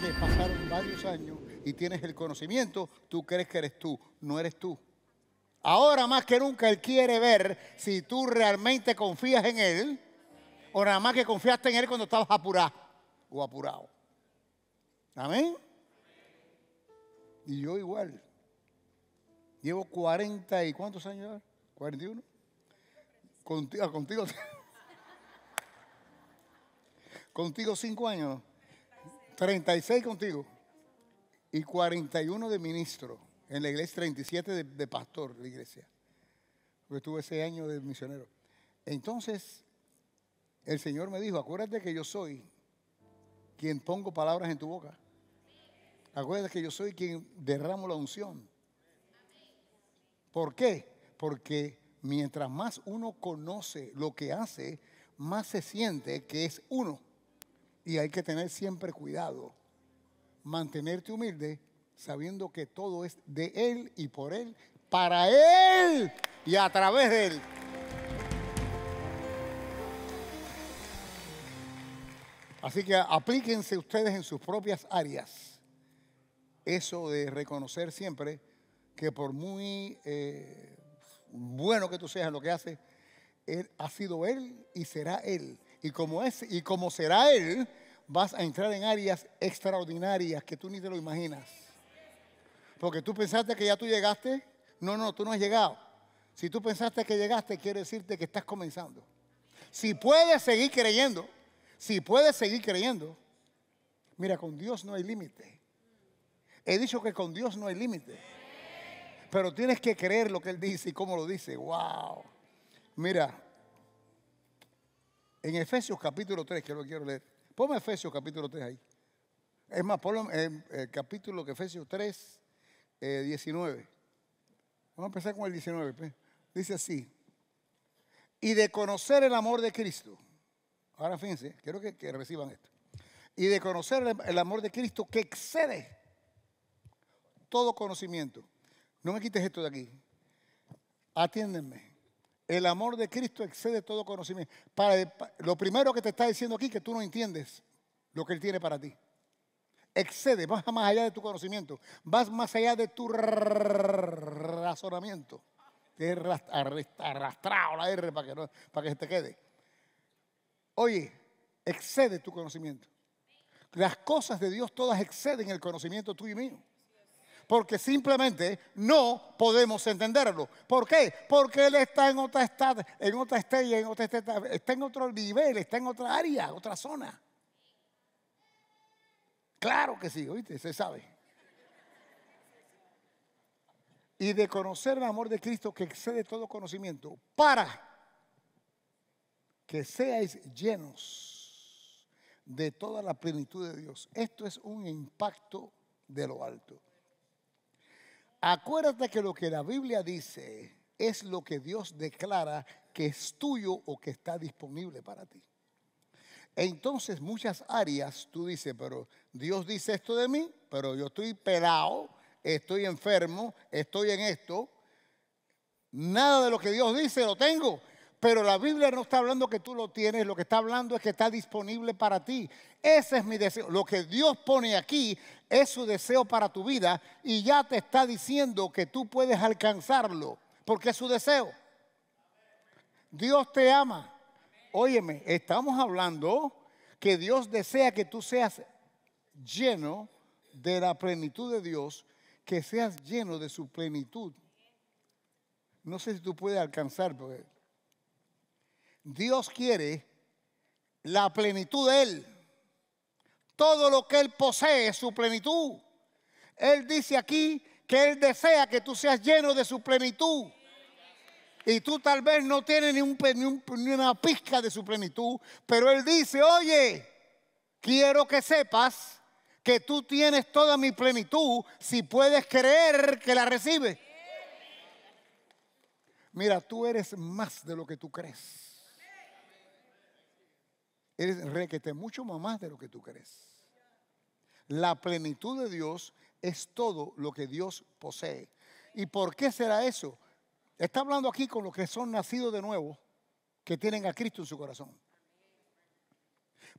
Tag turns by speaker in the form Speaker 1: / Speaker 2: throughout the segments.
Speaker 1: que pasaron varios años y tienes el conocimiento, tú crees que eres tú, no eres tú. Ahora más que nunca Él quiere ver si tú realmente confías en Él o nada más que confiaste en Él cuando estabas apurado o apurado. Amén. Y yo igual. Llevo 40 y cuántos años? 41. Ah, contigo, contigo, contigo cinco años. 36 contigo y 41 de ministro en la iglesia, 37 de, pastor de la iglesia, porque estuve ese año de misionero. Entonces, el Señor me dijo, acuérdate que yo soy quien pongo palabras en tu boca. Acuérdate que yo soy quien derramo la unción. ¿Por qué? Porque mientras más uno conoce lo que hace, más se siente que es uno. Y hay que tener siempre cuidado, mantenerte humilde sabiendo que todo es de Él y por Él, para Él y a través de Él. Así que aplíquense ustedes en sus propias áreas. Eso de reconocer siempre que por muy eh, bueno que tú seas en lo que haces, él, ha sido Él y será Él y como es y será Él, vas a entrar en áreas extraordinarias que tú ni te lo imaginas. Porque tú pensaste que ya tú llegaste. No, no, tú no has llegado. Si tú pensaste que llegaste, quiero decirte que estás comenzando. Si puedes seguir creyendo, si puedes seguir creyendo, mira, con Dios no hay límite. He dicho que con Dios no hay límite. Pero tienes que creer lo que Él dice y cómo lo dice. ¡Wow! Mira, en Efesios capítulo 3, que lo quiero leer. Ponme Efesios capítulo 3 ahí. Es más, el eh, capítulo que Efesios 3, 19. Eh, Vamos a empezar con el 19. Pues. Dice así. Y de conocer el amor de Cristo. Ahora fíjense, quiero que, reciban esto. Y de conocer el, el amor de Cristo que excede todo conocimiento. No me quites esto de aquí. Atiéndenme. El amor de Cristo excede todo conocimiento. Para, lo primero que te está diciendo aquí que tú no entiendes lo que Él tiene para ti. Excede, vas más allá de tu conocimiento, vas más allá de tu razonamiento. Te arrastrado la R para que, no, para que se te quede. Oye, excede tu conocimiento. Las cosas de Dios todas exceden el conocimiento tuyo y mío. Porque simplemente no podemos entenderlo. ¿Por qué? Porque Él está en otra en otra estrella, en otra estrella, está en otro nivel, está en otra área, otra zona. Claro que sí, oíste, se sabe. Y de conocer el amor de Cristo que excede todo conocimiento, para que seáis llenos de toda la plenitud de Dios. Esto es un impacto de lo alto. Acuérdate que lo que la Biblia dice es lo que Dios declara que es tuyo o que está disponible para ti. Entonces muchas áreas tú dices, pero Dios dice esto de mí, pero yo estoy pelado, estoy enfermo, estoy en esto. Nada de lo que Dios dice lo tengo. Pero la Biblia no está hablando que tú lo tienes, lo que está hablando es que está disponible para ti. Ese es mi deseo. Lo que Dios pone aquí es su deseo para tu vida y ya te está diciendo que tú puedes alcanzarlo, porque es su deseo. Dios te ama. Óyeme, estamos hablando que Dios desea que tú seas lleno de la plenitud de Dios, que seas lleno de su plenitud. No sé si tú puedes alcanzar, Dios quiere la plenitud de Él. Todo lo que Él posee es su plenitud. Él dice aquí que Él desea que tú seas lleno de su plenitud. Y tú tal vez no tienes ni, un, una pizca de su plenitud, pero Él dice, oye, quiero que sepas que tú tienes toda mi plenitud si puedes creer que la recibes. Mira, tú eres más de lo que tú crees eres requete mucho más de lo que tú crees. La plenitud de Dios es todo lo que Dios posee. ¿Y por qué será eso? Está hablando aquí con los que son nacidos de nuevo, que tienen a Cristo en su corazón.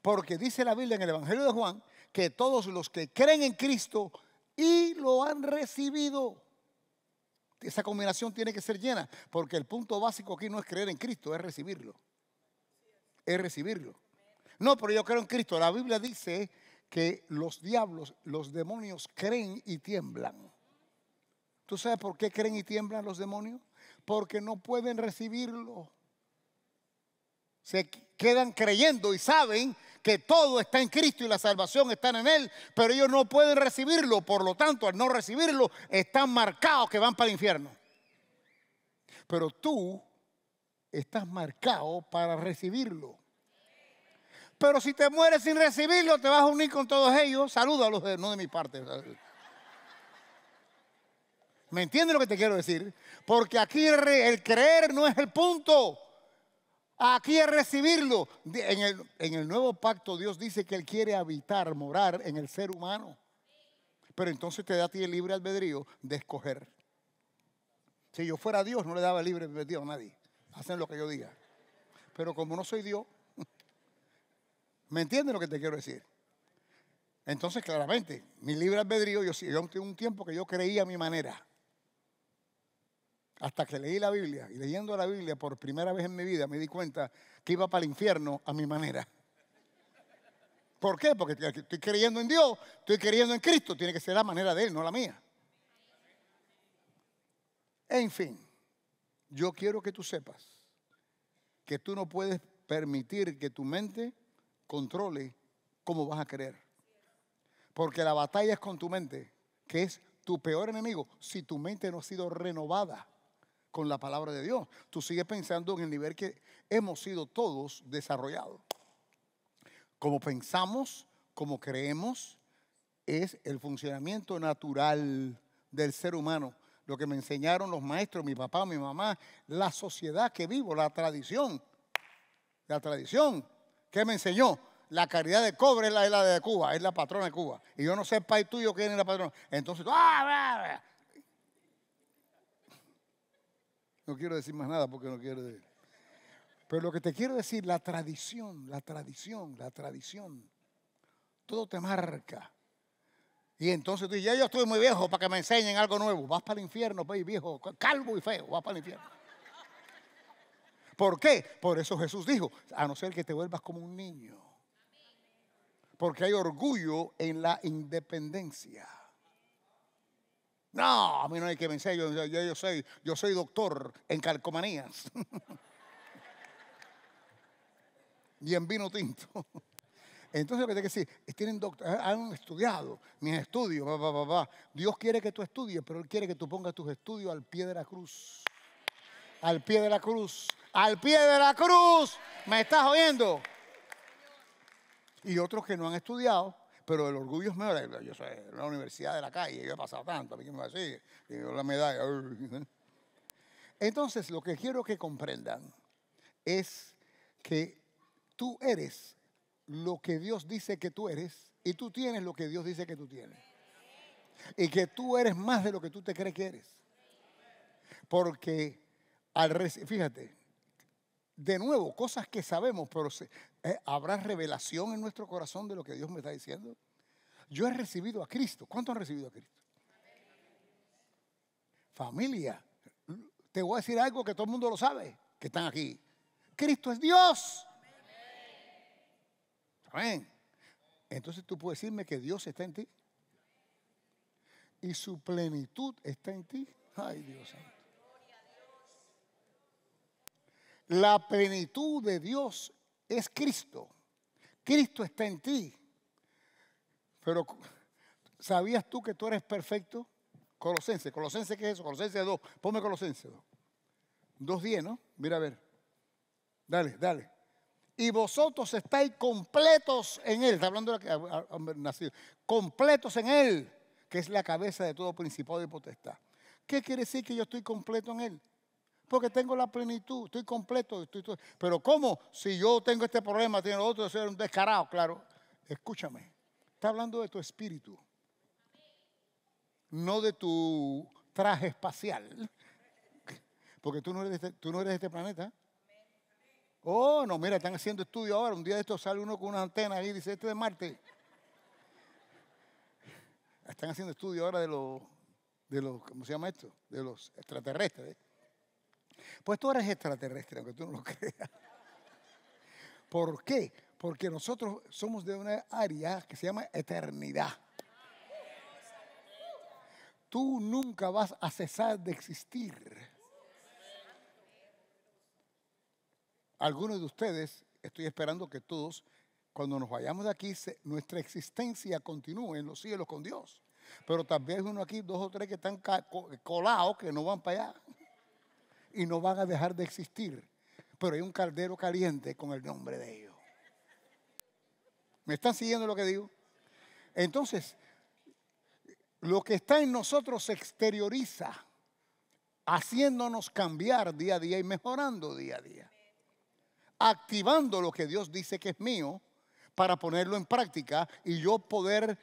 Speaker 1: Porque dice la Biblia en el Evangelio de Juan que todos los que creen en Cristo y lo han recibido. Esa combinación tiene que ser llena, porque el punto básico aquí no es creer en Cristo, es recibirlo. Es recibirlo. No, pero yo creo en Cristo. La Biblia dice que los diablos, los demonios creen y tiemblan. ¿Tú sabes por qué creen y tiemblan los demonios? Porque no pueden recibirlo. Se quedan creyendo y saben que todo está en Cristo y la salvación está en Él, pero ellos no pueden recibirlo. Por lo tanto, al no recibirlo, están marcados que van para el infierno. Pero tú estás marcado para recibirlo. Pero si te mueres sin recibirlo, te vas a unir con todos ellos. Salúdalos, no de mi parte. ¿Me entiendes lo que te quiero decir? Porque aquí el creer no es el punto. Aquí es recibirlo. En el, nuevo pacto Dios dice que Él quiere habitar, morar en el ser humano. Pero entonces te da a ti el libre albedrío de escoger. Si yo fuera Dios, no le daba libre albedrío a nadie. Hacen lo que yo diga. Pero como no soy Dios, ¿Me entiendes lo que te quiero decir? Entonces, claramente, mi libre albedrío, yo, yo un tiempo que yo creía a mi manera. Hasta que leí la Biblia, y leyendo la Biblia por primera vez en mi vida me di cuenta que iba para el infierno a mi manera. ¿Por qué? Porque estoy creyendo en Dios, estoy creyendo en Cristo, tiene que ser la manera de Él, no la mía. En fin, yo quiero que tú sepas que tú no puedes permitir que tu mente controle cómo vas a creer. Porque la batalla es con tu mente, que es tu peor enemigo si tu mente no ha sido renovada con la palabra de Dios. Tú sigues pensando en el nivel que hemos sido todos desarrollados. Como pensamos, como creemos, es el funcionamiento natural del ser humano. Lo que me enseñaron los maestros, mi papá, mi mamá, la sociedad que vivo, la tradición. La tradición ¿Qué me enseñó? La caridad de cobre es la, de Cuba, es la patrona de Cuba. Y yo no sé el país tuyo quién es la patrona. Entonces, ¡ah, ah, ¡ah! No quiero decir más nada porque no quiero decir. Pero lo que te quiero decir, la tradición, la tradición, la tradición, todo te marca. Y entonces tú dices, ya yo estoy muy viejo para que me enseñen algo nuevo. Vas para el infierno, pues, viejo, calvo y feo, vas para el infierno. ¿Por qué? Por eso Jesús dijo, a no ser que te vuelvas como un niño. Porque hay orgullo en la independencia. No, a mí no hay que vencer, yo, soy, yo soy doctor en calcomanías. y en vino tinto. Entonces lo que que decir, eh, tienen doctor, eh, han estudiado, mis estudios, va, va, va, Dios quiere que tú estudies, pero Él quiere que tú pongas tus estudios al pie de la cruz. Al pie de la cruz. Al pie de la cruz. ¿Me estás oyendo? Y otros que no han estudiado, pero el orgullo es mejor. Yo soy la universidad de la calle, yo he pasado tanto, a mí que me va a decir, yo la medalla. Entonces, lo que quiero que comprendan es que tú eres lo que Dios dice que tú eres y tú tienes lo que Dios dice que tú tienes. Y que tú eres más de lo que tú te crees que eres. Porque al, fíjate, de nuevo, cosas que sabemos, pero eh, ¿habrá revelación en nuestro corazón de lo que Dios me está diciendo? Yo he recibido a Cristo. ¿Cuánto han recibido a Cristo? Familia, te voy a decir algo que todo el mundo lo sabe, que están aquí. Cristo es Dios. Amén. Entonces tú puedes decirme que Dios está en ti. Y su plenitud está en ti. Ay, Dios. Amén. La plenitud de Dios es Cristo. Cristo está en ti. Pero ¿sabías tú que tú eres perfecto? Colosense, Colosense, ¿qué es eso? Colosense 2, ponme Colosense 2. 2.10, ¿no? Mira a ver. Dale, dale. Y vosotros estáis completos en Él. Está hablando de nacido. Completos en Él, que es la cabeza de todo principado y potestad. ¿Qué quiere decir que yo estoy completo en Él? Porque tengo la plenitud, estoy completo. Estoy, Pero ¿cómo? Si yo tengo este problema, tiene otro, soy un descarado, claro. Escúchame, está hablando de tu espíritu, no de tu traje espacial. Porque tú no eres de este, tú no eres este planeta. Oh, no, mira, están haciendo estudio ahora. Un día de estos sale uno con una antena y dice, este es Marte. Están haciendo estudio ahora de los, de los, ¿cómo se llama esto? De los extraterrestres. Pues tú eres extraterrestre, aunque tú no lo creas. ¿Por qué? Porque nosotros somos de una área que se llama eternidad. Tú nunca vas a cesar de existir. Algunos de ustedes, estoy esperando que todos, cuando nos vayamos de aquí, nuestra existencia continúe en los cielos con Dios. Pero también hay uno aquí, dos o tres que están colados, que no van para allá y no van a dejar de existir. Pero hay un caldero caliente con el nombre de ellos. ¿Me están siguiendo lo que digo? Entonces, lo que está en nosotros se exterioriza, haciéndonos cambiar día a día y mejorando día a día. Activando lo que Dios dice que es mío para ponerlo en práctica y yo poder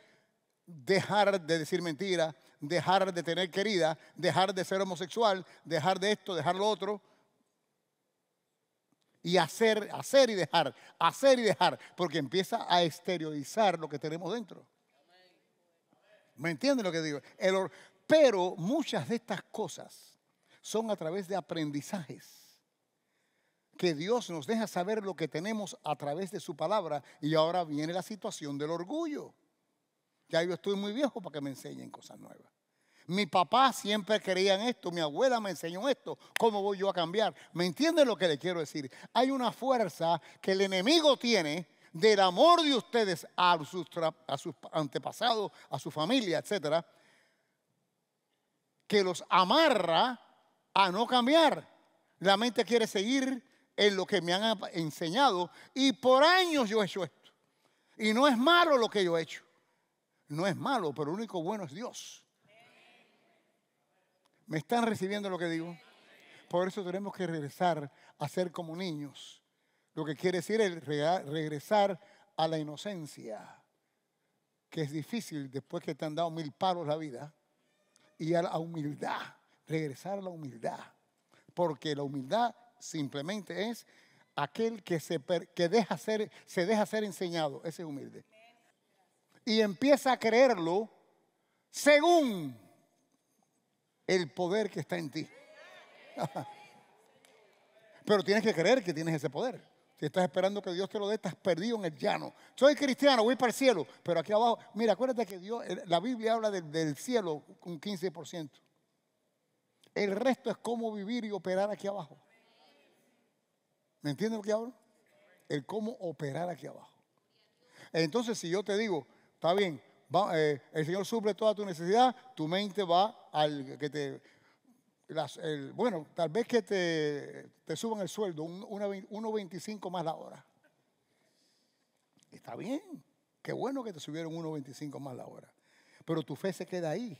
Speaker 1: dejar de decir mentiras, dejar de tener querida, dejar de ser homosexual, dejar de esto, dejar lo otro. Y hacer, hacer y dejar, hacer y dejar, porque empieza a exteriorizar lo que tenemos dentro. ¿Me entienden lo que digo? pero muchas de estas cosas son a través de aprendizajes que Dios nos deja saber lo que tenemos a través de su palabra y ahora viene la situación del orgullo. Ya yo estoy muy viejo para que me enseñen cosas nuevas. Mi papá siempre creía en esto, mi abuela me enseñó esto, ¿cómo voy yo a cambiar? ¿Me entienden lo que le quiero decir? Hay una fuerza que el enemigo tiene del amor de ustedes a sus, antepasados, a su familia, etcétera, que los amarra a no cambiar. La mente quiere seguir en lo que me han enseñado y por años yo he hecho esto. Y no es malo lo que yo he hecho. No es malo, pero lo único bueno es Dios. ¿Me están recibiendo lo que digo? Por eso tenemos que regresar a ser como niños. Lo que quiere decir es regresar a la inocencia, que es difícil después que te han dado mil palos la vida, y a la humildad, regresar a la humildad. Porque la humildad simplemente es aquel que se, deja ser, se deja ser enseñado, ese es humilde. Y empieza a creerlo según el poder que está en ti. Pero tienes que creer que tienes ese poder. Si estás esperando que Dios te lo dé, estás perdido en el llano. Soy cristiano, voy para el cielo, pero aquí abajo, mira, acuérdate que Dios, la Biblia habla del, cielo un 15%. El resto es cómo vivir y operar aquí abajo. ¿Me entiendes lo que hablo? El cómo operar aquí abajo. Entonces, si yo te digo, está bien, eh, el Señor suple toda tu necesidad, tu mente va al que te... bueno, tal vez que te, suban el sueldo, 1.25 más la hora. Está bien, qué bueno que te subieron 1.25 más la hora. Pero tu fe se queda ahí.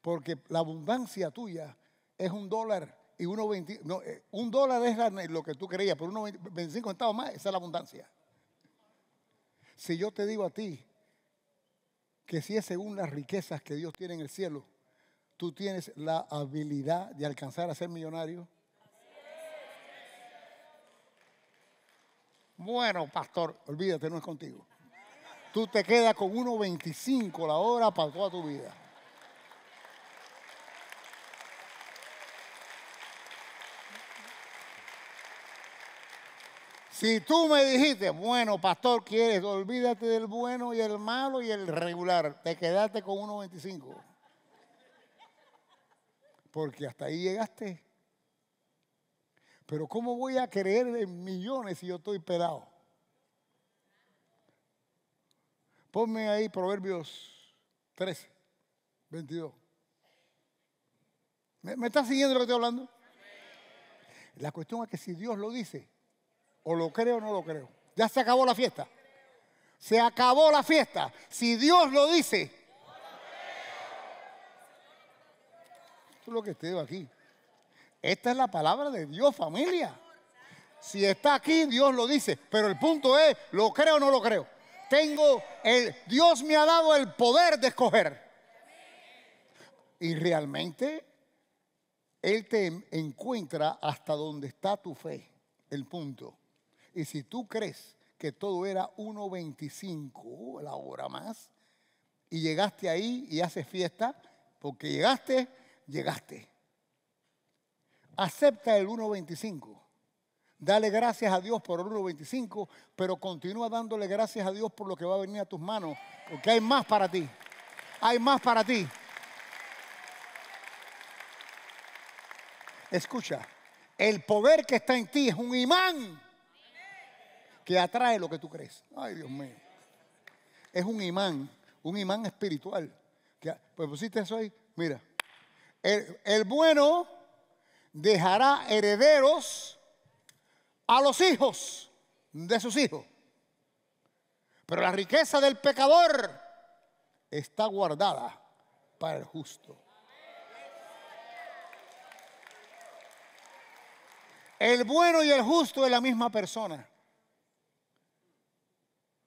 Speaker 1: Porque la abundancia tuya es un dólar y 1.25. No, eh, un dólar es lo que tú creías, pero 1.25 centavos más, esa es la abundancia. Si yo te digo a ti que si es según las riquezas que Dios tiene en el cielo, tú tienes la habilidad de alcanzar a ser millonario? Bueno, pastor, olvídate, no es contigo. Tú te quedas con 1.25 la hora para toda tu vida. Si tú me dijiste, bueno, pastor, quieres, olvídate del bueno y el malo y el regular, te quedaste con 1.25. Porque hasta ahí llegaste. Pero ¿cómo voy a creer en millones si yo estoy pelado? Ponme ahí Proverbios 13, 22. ¿Me, me estás siguiendo lo que estoy hablando? La cuestión es que si Dios lo dice, o lo creo o no lo creo. Ya se acabó la fiesta. Se acabó la fiesta. Si Dios lo dice. Esto es lo que estoy aquí. Esta es la palabra de Dios, familia. Si está aquí, Dios lo dice. Pero el punto es, ¿lo creo o no lo creo? Tengo, el, Dios me ha dado el poder de escoger. Y realmente, Él te encuentra hasta donde está tu fe. El punto. Y si tú crees que todo era 1.25, la hora más, y llegaste ahí y haces fiesta, porque llegaste, llegaste. Acepta el 1.25. Dale gracias a Dios por el 1.25, pero continúa dándole gracias a Dios por lo que va a venir a tus manos, porque hay más para ti. Hay más para ti. Escucha, el poder que está en ti es un imán que atrae lo que tú crees. Ay, Dios mío. Es un imán, un imán espiritual. Que, pues pusiste eso ahí, mira. el bueno dejará herederos a los hijos de sus hijos. Pero la riqueza del pecador está guardada para el justo. El bueno y el justo es la misma persona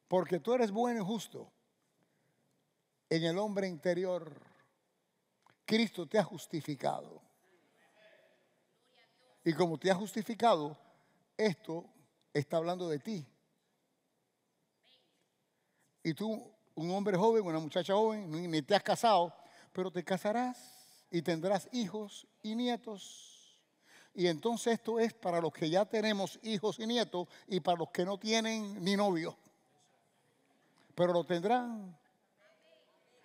Speaker 1: porque tú eres bueno y justo. En el hombre interior, Cristo te ha justificado. Y como te ha justificado, esto está hablando de ti. Y tú, un hombre joven, una muchacha joven, ni te has casado, pero te casarás y tendrás hijos y nietos. Y entonces esto es para los que ya tenemos hijos y nietos y para los que no tienen ni novio pero lo tendrán.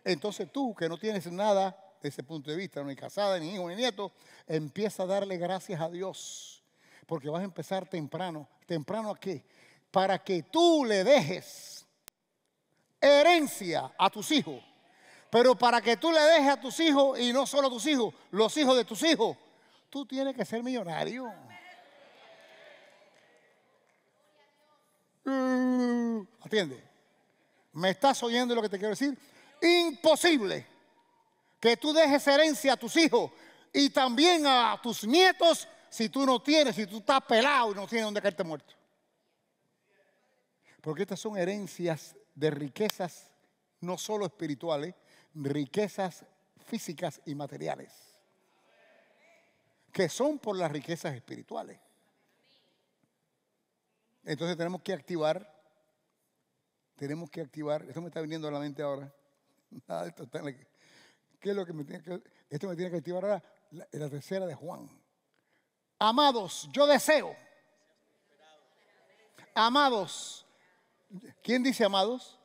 Speaker 1: Entonces tú, que no tienes nada de ese punto de vista, ni casada, ni hijo, ni nieto, empieza a darle gracias a Dios, porque vas a empezar temprano. ¿Temprano a qué? Para que tú le dejes herencia a tus hijos. Pero para que tú le dejes a tus hijos, y no solo a tus hijos, los hijos de tus hijos, tú tienes que ser millonario. Mm, Atiende. ¿Me estás oyendo lo que te quiero decir? Imposible que tú dejes herencia a tus hijos y también a tus nietos si tú no tienes, si tú estás pelado y no tienes donde caerte muerto. Porque estas son herencias de riquezas no solo espirituales, riquezas físicas y materiales, que son por las riquezas espirituales. Entonces tenemos que activar tenemos que activar, esto me está viniendo a la mente ahora. esto ¿Qué es lo que me tiene que, esto me tiene que activar ahora? La, tercera de Juan. Amados, yo deseo. Amados. ¿Quién dice amados?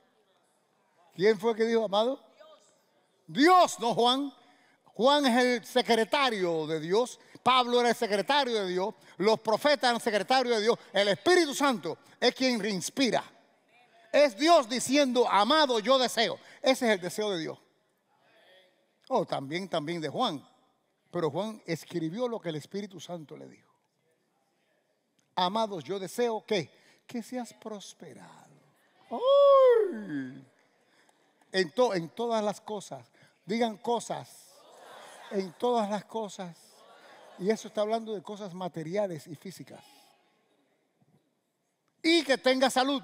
Speaker 1: ¿Quién fue el que dijo amado? Dios, no Juan. Juan es el secretario de Dios. Pablo era el secretario de Dios. Los profetas eran secretarios de Dios. El Espíritu Santo es quien reinspira. Es Dios diciendo, amado, yo deseo. Ese es el deseo de Dios. Oh, también, también de Juan. Pero Juan escribió lo que el Espíritu Santo le dijo. Amados, yo deseo que, que seas prosperado. En, en todas las cosas. Digan cosas. En todas las cosas. Y eso está hablando de cosas materiales y físicas. Y que tenga salud.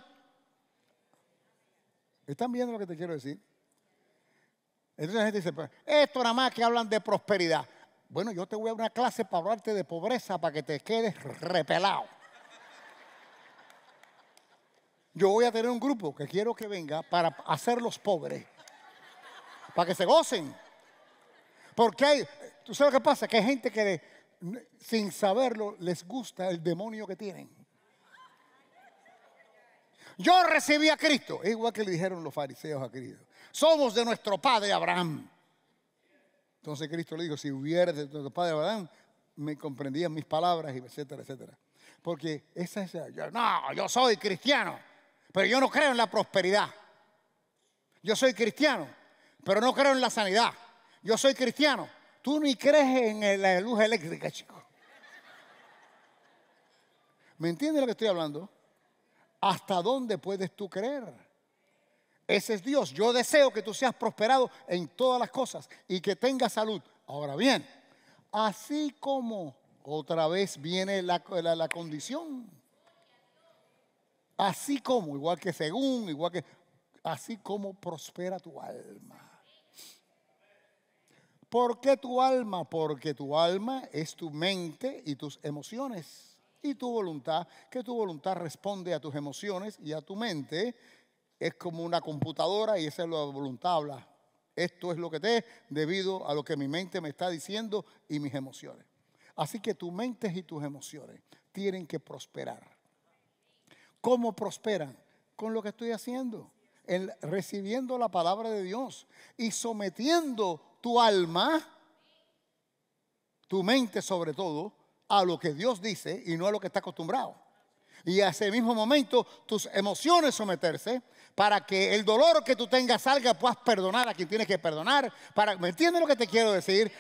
Speaker 1: ¿Están viendo lo que te quiero decir? Entonces la gente dice, pues, esto nada más que hablan de prosperidad. Bueno, yo te voy a una clase para hablarte de pobreza para que te quedes repelado. Yo voy a tener un grupo que quiero que venga para hacerlos pobres, para que se gocen. Porque hay, tú sabes lo que pasa, que hay gente que sin saberlo les gusta el demonio que tienen. Yo recibí a Cristo. igual que le dijeron los fariseos a Cristo. Somos de nuestro padre Abraham. Entonces Cristo le dijo, si hubiera de nuestro padre Abraham, me comprendían mis palabras, etcétera, etcétera. Porque esa es... la no, yo soy cristiano, pero yo no creo en la prosperidad. Yo soy cristiano, pero no creo en la sanidad. Yo soy cristiano. Tú ni crees en la luz eléctrica, chico. ¿Me entiendes lo que estoy hablando? ¿Hasta dónde puedes tú creer? Ese es Dios. Yo deseo que tú seas prosperado en todas las cosas y que tengas salud. Ahora bien, así como otra vez viene la, condición. Así como, igual que según, igual que, así como prospera tu alma. ¿Por qué tu alma? Porque tu alma es tu mente y tus emociones y tu voluntad, que tu voluntad responde a tus emociones y a tu mente. Es como una computadora y esa es la voluntad habla. Esto es lo que te es debido a lo que mi mente me está diciendo y mis emociones. Así que tus mentes y tus emociones tienen que prosperar. ¿Cómo prosperan? Con lo que estoy haciendo, en, recibiendo la palabra de Dios y sometiendo tu alma, tu mente sobre todo, a lo que Dios dice y no a lo que está acostumbrado. Y a ese mismo momento tus emociones someterse para que el dolor que tú tengas salga, puedas perdonar a quien tienes que perdonar. Para, ¿Me entiendes lo que te quiero decir?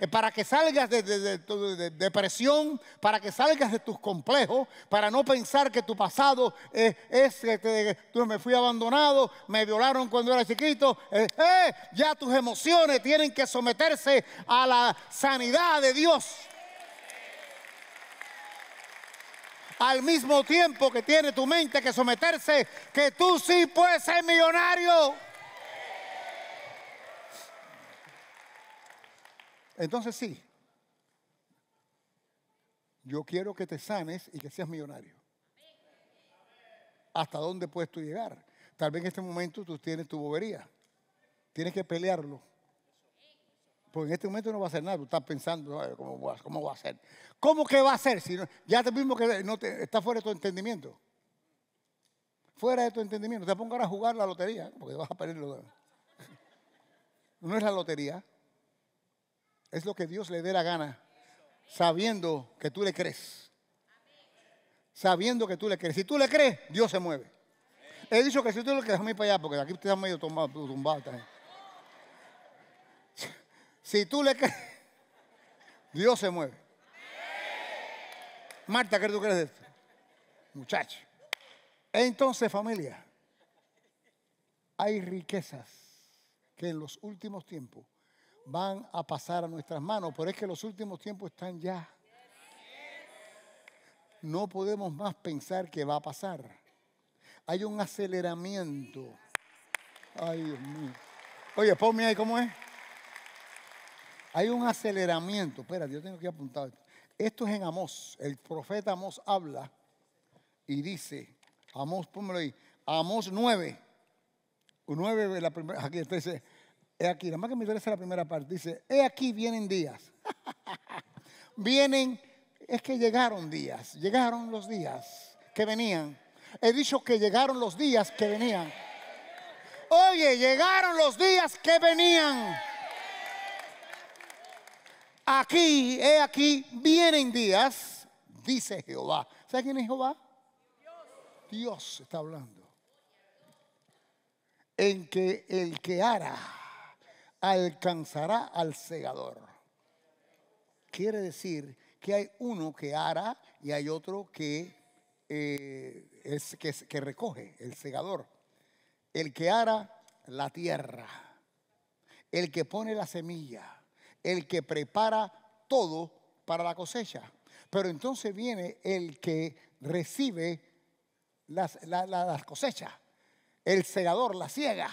Speaker 1: Eh, para que salgas de, de, depresión, para que salgas de tus complejos, para no pensar que tu pasado es, que este, tú me fui abandonado, me violaron cuando era chiquito. Eh, eh, ya tus emociones tienen que someterse a la sanidad de Dios. al mismo tiempo que tiene tu mente que someterse, que tú sí puedes ser millonario. Entonces sí, yo quiero que te sanes y que seas millonario. ¿Hasta dónde puedes tú llegar? Tal vez en este momento tú tienes tu bobería. Tienes que pelearlo porque en este momento no va a hacer nada, tú estás pensando, ¿cómo va, a ser. ¿Cómo que va a ser? ya te mismo que no está fuera de tu entendimiento. Fuera de tu entendimiento. Te ahora a jugar la lotería, ¿eh? porque vas a perderlo. No es la lotería, es lo que Dios le dé la gana, sabiendo que tú le crees. Sabiendo que tú le crees. Si tú le crees, Dios se mueve. He dicho que si tú le que déjame ir para allá, porque aquí estás medio tumbado. tumbado también. Si tú le crees, Dios se mueve. Marta, ¿qué tú crees de esto? Muchacho. Entonces, familia, hay riquezas que en los últimos tiempos van a pasar a nuestras manos, pero es que los últimos tiempos están ya. No podemos más pensar que va a pasar. Hay un aceleramiento. Ay, Dios mío. Oye, ponme ahí, ¿cómo es? Hay un aceleramiento. Espera, yo tengo que apuntar. Esto es en Amós. El profeta Amós habla y dice, Amós, pónmelo ahí, Amós 9. 9, la primera, aquí, he aquí, nada más que me interesa la primera parte, dice, he aquí vienen días. vienen, es que llegaron días, llegaron los días que venían. He dicho que llegaron los días que venían. Oye, llegaron los días que venían. Aquí, he aquí, vienen días, dice Jehová. ¿Sabe quién es Jehová? Dios. está hablando. En que el que hará alcanzará al segador. Quiere decir que hay uno que ara y hay otro que, eh, es, que, recoge, el segador. El que ara la tierra, el que pone la semilla, el que prepara todo para la cosecha. Pero entonces viene el que recibe las, cosechas. El segador la ciega.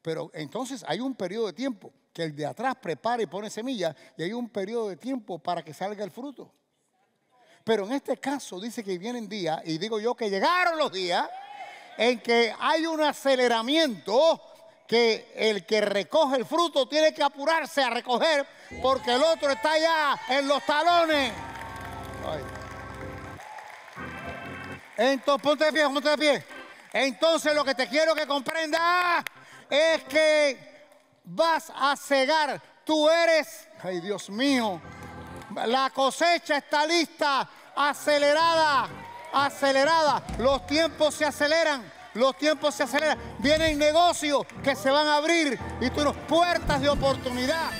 Speaker 1: Pero entonces hay un periodo de tiempo que el de atrás prepara y pone semilla y hay un periodo de tiempo para que salga el fruto. Pero en este caso dice que vienen días, y digo yo que llegaron los días, en que hay un aceleramiento que el que recoge el fruto tiene que apurarse a recoger porque el otro está allá en los talones. Entonces, ponte de pie, ponte de pie. Entonces lo que te quiero que comprendas es que vas a cegar. Tú eres, ay Dios mío, la cosecha está lista, acelerada, acelerada. Los tiempos se aceleran los tiempos se aceleran, vienen negocios que se van a abrir y tú puertas de oportunidad.